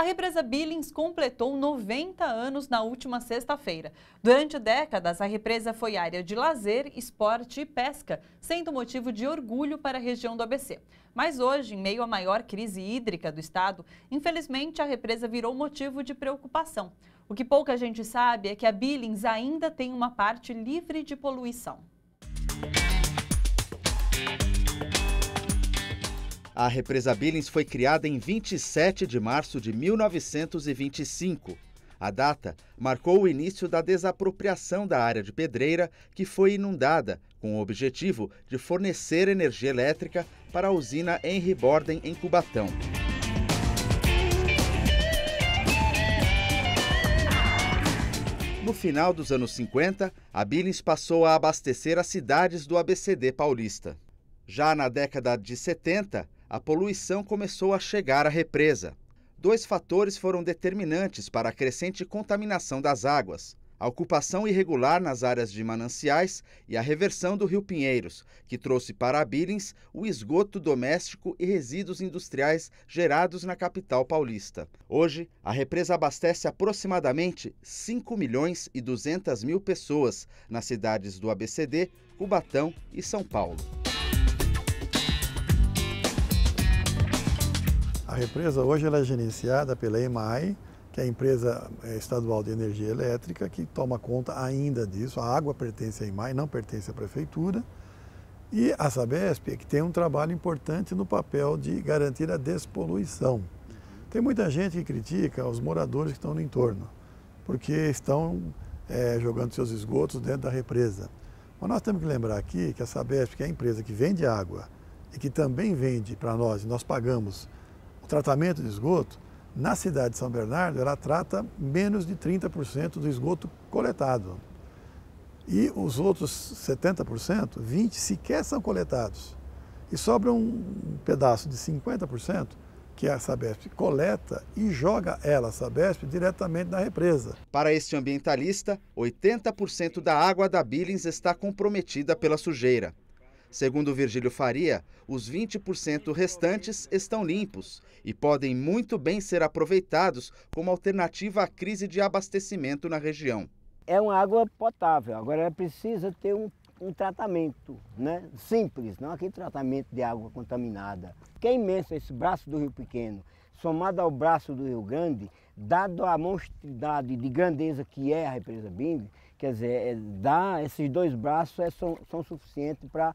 A represa Billings completou 90 anos na última sexta-feira. Durante décadas, a represa foi área de lazer, esporte e pesca, sendo motivo de orgulho para a região do ABC. Mas hoje, em meio à maior crise hídrica do estado, infelizmente a represa virou motivo de preocupação. O que pouca gente sabe é que a Billings ainda tem uma parte livre de poluição. A represa Billings foi criada em 27 de março de 1925. A data marcou o início da desapropriação da área de pedreira, que foi inundada, com o objetivo de fornecer energia elétrica para a usina Henry Borden, em Cubatão. No final dos anos 50, a Billings passou a abastecer as cidades do ABCD paulista. Já na década de 70, a poluição começou a chegar à represa. Dois fatores foram determinantes para a crescente contaminação das águas: a ocupação irregular nas áreas de mananciais e a reversão do Rio Pinheiros, que trouxe para Abirins o esgoto doméstico e resíduos industriais gerados na capital paulista. Hoje, a represa abastece aproximadamente 5 milhões e 200 mil pessoas nas cidades do ABCD, Cubatão e São Paulo. A represa hoje ela é gerenciada pela EMAI, que é a empresa eh, estadual de energia elétrica, que toma conta ainda disso. A água pertence à EMAI, não pertence à prefeitura. E a Sabesp, é que tem um trabalho importante no papel de garantir a despoluição. Tem muita gente que critica os moradores que estão no entorno, porque estão é, jogando seus esgotos dentro da represa. Mas nós temos que lembrar aqui que a Sabesp, que é a empresa que vende água e que também vende para nós, e nós pagamos tratamento de esgoto, na cidade de São Bernardo, ela trata menos de 30% do esgoto coletado. E os outros 70%, 20% sequer são coletados. E sobra um pedaço de 50% que a Sabesp coleta e joga ela, Sabesp, diretamente na represa. Para este ambientalista, 80% da água da Billings está comprometida pela sujeira. Segundo Virgílio Faria, os 20% restantes estão limpos e podem muito bem ser aproveitados como alternativa à crise de abastecimento na região. É uma água potável, agora ela é precisa ter um, um tratamento né? simples, não aquele tratamento de água contaminada. Que é imenso esse braço do Rio Pequeno, somado ao braço do Rio Grande, dado a monstridade de grandeza que é a represa Bing, quer dizer, é, dá, esses dois braços é, são, são suficientes para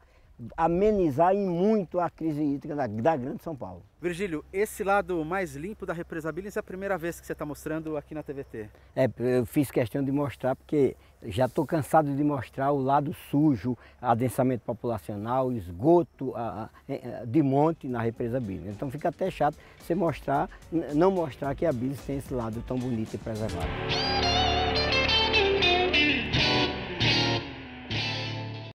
amenizar em muito a crise hídrica da, da, Grande São Paulo. Virgílio, esse lado mais limpo da represa Billings é a primeira vez que você está mostrando aqui na TVT. É, eu fiz questão de mostrar porque já estou cansado de mostrar o lado sujo, adensamento populacional, esgoto a, a, é, é, de monte na represa Billings. Então fica até chato você mostrar, não mostrar que a Billings tem esse lado tão bonito e preservado.